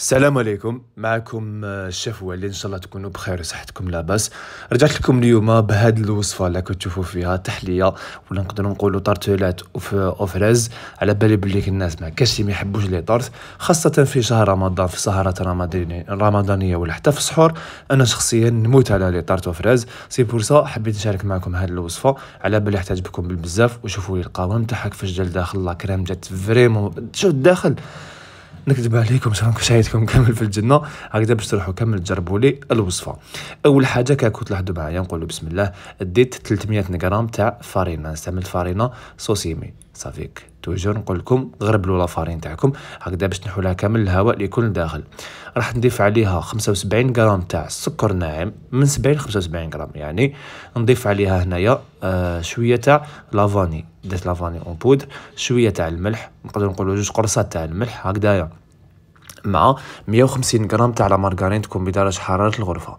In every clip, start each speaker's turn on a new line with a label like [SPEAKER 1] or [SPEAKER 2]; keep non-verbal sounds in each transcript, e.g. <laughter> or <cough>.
[SPEAKER 1] السلام عليكم معكم آه، الشيف ولي ان شاء الله تكونوا بخير وصحتكم لاباس رجعت لكم اليوم بهاد الوصفه اللي كتشوفوا فيها تحليه ولا نقدروا نقولوا طرتولات اوفريز على بالي بلي الناس ما كاش اللي ما يحبوش لي طرت خاصه في شهر رمضان في سهرات رمضانيه رمضانيه ولا حتى في السحور انا شخصيا نموت على لي طرط اوفريز سي بور سا حبيت نشارك معكم هاد الوصفه على بالي احتاج بالبزاف وشوفوا لي القوام تاعها كيفاش جا داخل لا كريم جات فريمون شوف الداخل نكذب عليكم راكم كشايتكم كامل في الجنه هكذا باش تروحوا كامل تجربوا لي الوصفه اول حاجه كاكوت تلاحظوا معايا نقولوا بسم الله ديت 300 غرام تاع فارينة استعملت فارينة صوصيمي صافيك توجور نقول لكم غربلوا لافارين تاعكم هكذا باش نحولها كامل الهواء اللي يكون داخل راح نضيف عليها 75 غرام تاع السكر ناعم من 70 ل 75 غرام يعني نضيف عليها هنايا آه شويه تاع لافاني درت لافاني اون بودر شويه تاع الملح نقدر نقولوا جوج قرصات تاع الملح هكذايا مع 150 غرام تاع لا مارغارين تكون بدرجه حراره الغرفه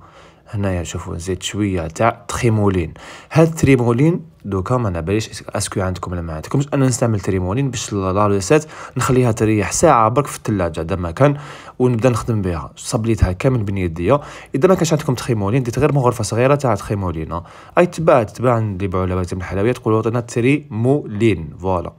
[SPEAKER 1] هنايا شوفوا نزيد شويه تاع تريمولين هاد تريمولين دوكا ما نباليش اسكو عندكم ولا ما عندكمش انا نستعمل تريمولين باش لاليسات نخليها تريح ساعه برك في الثلاجه هذا ما كان ونبدا نخدم بها صبليتها كامل بين يديا اذا ما كانش عندكم تريمولين ديت غير مغرفه صغيره تاع تريمولين اي تباع تباع اللي يبيعوا لبات الحلويات تقولوا عطينا تريمولين فوالا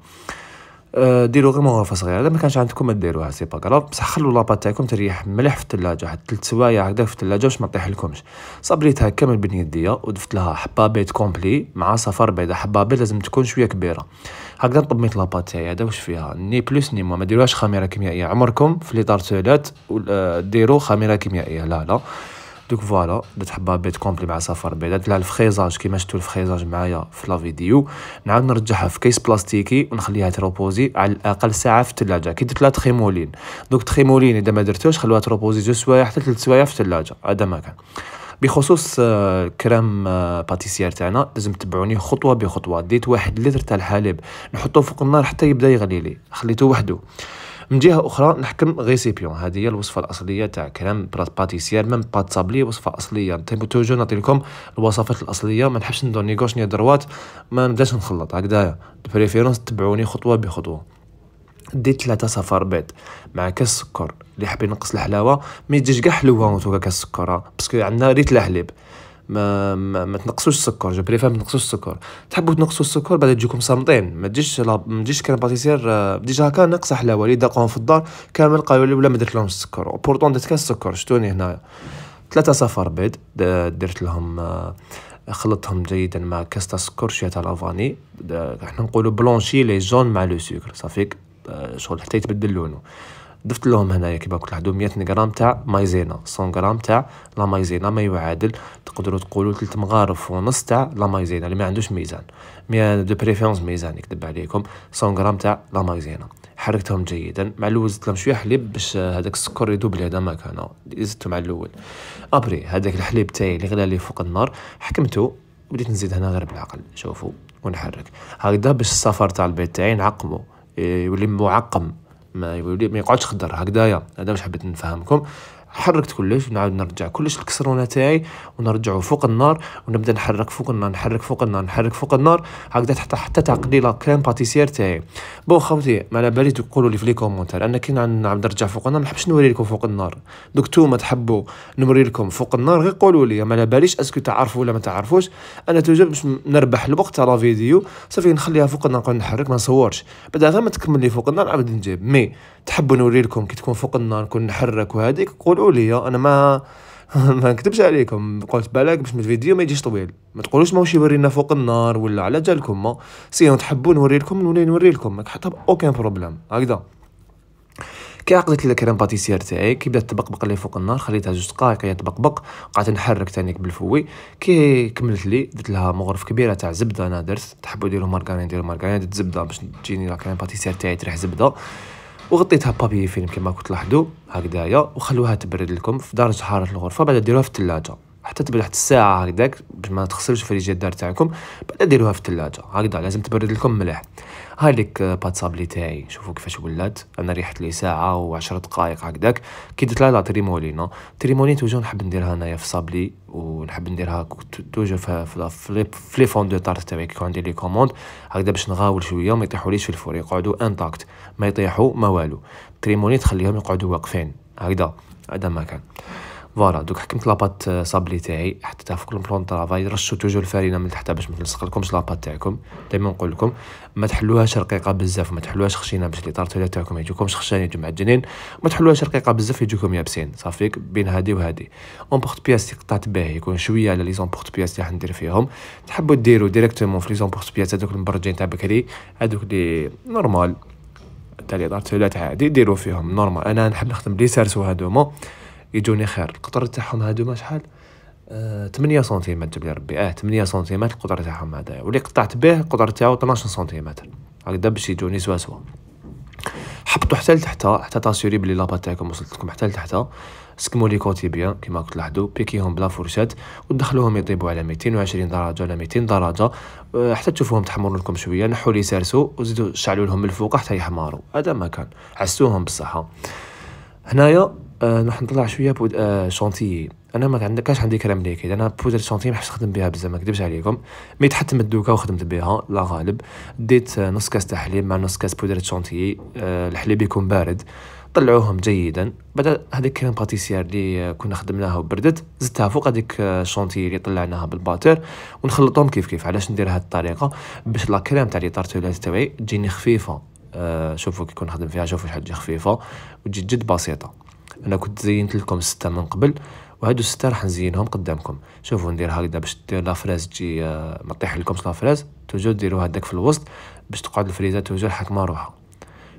[SPEAKER 1] آه، ديروا غير مغرفه صغيره إذا ما كانش عندكم ما ديروها سي با كراف بصح خلوا لاباط تاعكم تريح مليح في الثلاجه حتى ثلاث سوايع هكذا في الثلاجه باش ما طيح لكمش صبريتها كامل بين يديا ودفت لها حبه كومبلي مع صفر بيضة حبه لازم تكون شويه كبيره هكذا طميت لاباط تاعي هذا واش فيها ني بلوس ني موا ما ديروهاش خميره كيميائيه عمركم في لي طارتولات آه، ديروا خميره كيميائيه لا لا دوك فوالا درت حبه بيت كومبلي مع سفر بيضاء درت لها الفريزاج كيما شفتوا الفريزاج معايا في لا فيديو نعاود نرجعها في كيس بلاستيكي ونخليها تروبوزي على الاقل ساعه في الثلاجه كي درت لها تخيمولين دوك تخيمولين اذا ما درتوش خلوها تروبوزي جو سوايع حتى ثلاث سوايع في الثلاجه هذا ما كان بخصوص آه، كريم آه، باتيسير تاعنا لازم تبعوني خطوه بخطوه ديت واحد لتر تاع الحليب نحطوه فوق النار حتى يبدا يغلي لي خليته وحده من جهه اخرى نحكم غيسيبيون هذه هي الوصفه الاصليه تاع كريم برات باتيسير ميم بات صابلي وصفه اصليه تيبو توجور نعطي لكم الوصفات الاصليه ما نحبش ندور نيغوش ني دروات ما نبداش نخلط هكذايا بريفيرونس تبعوني خطوه بخطوه ديت ثلاثة صفار بيض مع كاس سكر اللي حابين ينقص الحلاوه ما يجيش كاع حلوه وانتو كاس السكر باسكو عندنا ريت الحليب ما ما, ما تنقصوش السكر جو بريفير ما تنقصوش السكر تحبوا تنقصوا السكر بعد تجيكم صامطين ما تجيش لا ما تجيش كان باتيسير آه، ديجا هكا نقص حلاوه اللي داقوهم في الدار كامل قالوا لي ولا ما درت لهم السكر بورتون درت كاس السكر شتوني هنايا ثلاثة صفر بيض درت لهم آه، خلطتهم جيدا مع كاس تاع السكر شويه تاع لافاني احنا نقولوا بلونشي لي جون مع لو سكر صافيك آه، شغل حتى يتبدل لونه ضفت لهم هنايا كيما قلت عندهم 100 غرام تاع مايزينا 100 غرام تاع لا مايزينا ما يعادل تقدروا تقولوا 3 مغارف ونص تاع لا مايزينا اللي ما عندوش ميزان مي دو بريفيرونس ميزان يكذب عليكم 100 غرام تاع لا مايزينا حركتهم جيدا مع الاول زدت لهم شويه حليب باش هذاك السكر لي هذا ما كان زدته مع الاول ابري هذاك الحليب تاعي اللي غلى لي فوق النار حكمته بديت نزيد هنا غير بالعقل شوفوا ونحرك هكذا باش السفر تاع البيض تاعي نعقمو يولي معقم ما يقعدش خضر هكذايا هذا واش حبيت نفهمكم حركت كلش ونعاود نرجع كلش الكسرونه تاعي ونرجعو فوق النار ونبدا نحرك فوق النار نحرك فوق النار نحرك فوق النار هكذا حتى حتى تعقلي لا كريم باتيسير تاعي بون خوتي ما على بالي تقولوا لي في لي كومونتير انا كي نعاود نرجع فوق النار ما نحبش نوري لكم فوق النار دوك نتوما تحبوا نوري لكم فوق النار غير قولوا لي ما على باليش اسكو تعرفوا ولا ما تعرفوش انا توجد باش نربح الوقت تاع لا فيديو صافي نخليها فوق النار نحرك ما نصورش بعدا غير ما تكمل لي فوق النار عاود نجيب مي تحبوا نوري لكم كي تكون فوق النار نكون نحرك وهذيك قولوا لي انا ما <laughs> ما نكتبش عليكم قلت بالك باش من الفيديو ما يجيش طويل ما تقولوش ماهوش يورينا فوق النار ولا على جالكم ما سي تحبوا نوري لكم نولي نوري لكم ما حتى اوكين بروبليم هكذا كي عقدت الكريم باتيسير تاعي كي بدات تبقبق لي فوق النار خليتها جوج دقائق هي تبقبق قعدت نحرك تانيك بالفوي كي كملت لي درت لها مغرف كبيره تاع زبده انا درت تحبوا ديروا مارغرين ديروا مارغرين درت زبده باش تجيني الكريم كريم باتيسير تاعي تريح زبده وغطيتها بابي فيلم كما كنت لاحظوا هكذايا وخلوها تبرد لكم في درجه حراره الغرفه بعد ديروها في الثلاجه حتى تبرد حتى الساعه هكذاك باش ما تخسرش فريجي الدار تاعكم بعد ديروها في الثلاجه هكذا لازم تبرد لكم مليح هاي ليك آه، بات صابلي تاعي شوفوا كيفاش ولات انا ريحت لي ساعه و10 دقائق هكذاك كي درت لها تريمولينا تريمولين توجو نحب نديرها انايا في صابلي ونحب نديرها توجو في لي فون دو طارت تاعي كي عندي لي كوموند هكذا باش نغاول شويه ما يطيحوليش في الفور يقعدوا انتاكت ما يطيحوا ما والو تريمولين تخليهم يقعدوا واقفين هكذا هذا ما كان فوالا دوك حكمت لاباط صابلي تاعي حطيتها في كل بلون طرافاي رشو توجور الفارينه من تحتها باش ما تلصقلكمش لاباط تاعكم دائما نقول لكم ما تحلوهاش رقيقه بزاف وما تحلوهاش خشينه باش لي طارتولي تاعكم يجوكمش خشان يجو معجنين ما تحلوهاش رقيقه بزاف يجوكم يابسين صافيك بين هادي وهادي اون بورت بياس اللي قطعت به يكون شويه على لي زومبورت بياس اللي راح ندير فيهم تحبوا ديروا ديريكتومون في لي زومبورت بياس هذوك المبرجين تاع بكري هذوك لي نورمال تاع لي طارتولات هادي ديروا فيهم نورمال انا نحب نخدم لي سارسو هادوما يجوني خير القطر تاعهم ما شحال 8 آه، سنتيمتر جبت ربي اه 8 سنتيمتر القطر تاعهم هذايا واللي قطعت به القطر تاعو 12 سنتيمتر هكذا باش يجوني سوا سوا حبطو حتى لتحت حتى تاسيوري بلي لاباط تاعكم وصلت لكم حتى لتحت سكمو لي كوتي بيان كيما كنت لاحظوا بيكيهم بلا فرشات ودخلوهم يطيبوا على 220 درجه ولا 200 درجه آه، حتى تشوفوهم تحمروا لكم شويه نحوا لي سارسو وزيدوا شعلوا لهم الفوق حتى يحمروا هذا ما كان عسوهم بالصحه هنايا آه، نروح نطلع شويه بود آه، شونتيي انا ما عندك كاش عندي كلام ليك انا بودر شونتي ما نخدم بها بزاف ما نكذبش عليكم مي تحتمت دوكا وخدمت بها لا غالب ديت آه، نص كاس تاع حليب مع نص كاس بودرة شونتي الحليب يكون بارد طلعوهم جيدا بعد هذيك كريم باتيسيير اللي كنا خدمناها وبردت زدتها فوق هذيك الشونتي اللي طلعناها بالباتر ونخلطهم كيف كيف علاش ندير هذه الطريقه باش لا كريم تاع لي تارتولات تاعي تجيني خفيفه آه شوفوا كي كون نخدم فيها شوفوا شحال تجي خفيفه وتجي جد بسيطه انا كنت زينت لكم سته من قبل وهادو سته راح نزينهم قدامكم شوفوا ندير هكذا باش دير لافراز تجي آه، ما تطيح لكم لافراز توجور ديروا هذاك في الوسط باش تقعد الفريزه توجور حاكمه روحها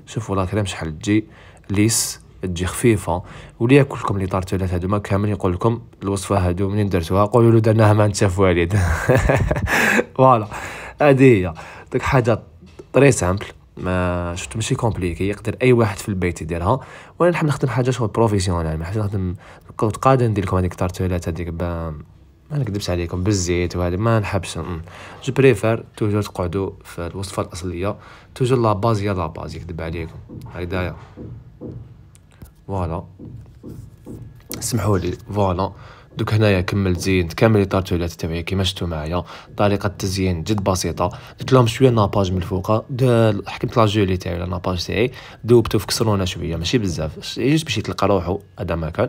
[SPEAKER 1] شوفوا لا كريم شحال تجي ليس تجي خفيفه ولي ياكلكم لي طارتولات ما كامل يقول لكم الوصفه هادو منين درتوها قولوا له درناها مع نتاف والد <laughs> فوالا هادي هي داك حاجه طري سامبل ما شفت ماشي كومبليكي يقدر اي واحد في البيت يديرها وانا نحب نخدم حاجه شغل بروفيسيونيل ما حاجه نخدم كود قادر ندير لكم هذيك طارتولات هذيك با ما نكذبش عليكم بالزيت وهذا ما نحبش جو بريفير توجور تقعدوا في الوصفه الاصليه توجور لا باز هي لا باز يكذب عليكم هدايا فوالا سمحوا لي فوالا دوك هنايا كملت زينت كامل لي طارتولات تاعي كيما شفتو معايا طريقه التزيين جد بسيطه درت لهم شويه ناباج من الفوق حكمت لا جولي تاعي ولا ناباج تاعي دوبتو في كسرونه شويه ماشي بزاف جيت باش يتلقى روحو هذا ما كان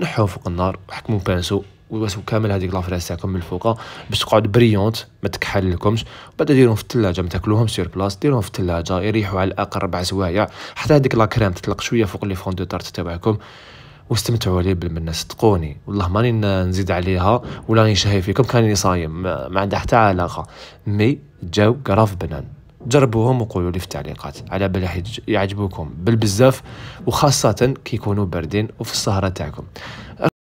[SPEAKER 1] نحوه فوق النار وحكمو بانسو واسو كامل هذيك لافراس تاعكم من الفوق باش تقعد بريونت ما تكحللكمش بعد ديرهم في الثلاجه ما تاكلوهم سير بلاص ديرهم في الثلاجه يريحوا على الاقل ربع سوايع حتى هذيك لا كريم تطلق شويه فوق لي فون دو تارت تاعكم واستمتعوا عليه بالمنه صدقوني والله ماني نزيد عليها ولا راني شاهي فيكم كان صايم ما عندها حتى علاقه مي جاو قراف بنان جربوهم وقولوا لي في التعليقات على بالي يعجبوكم بالبزاف وخاصه كي يكونوا باردين وفي السهره تاعكم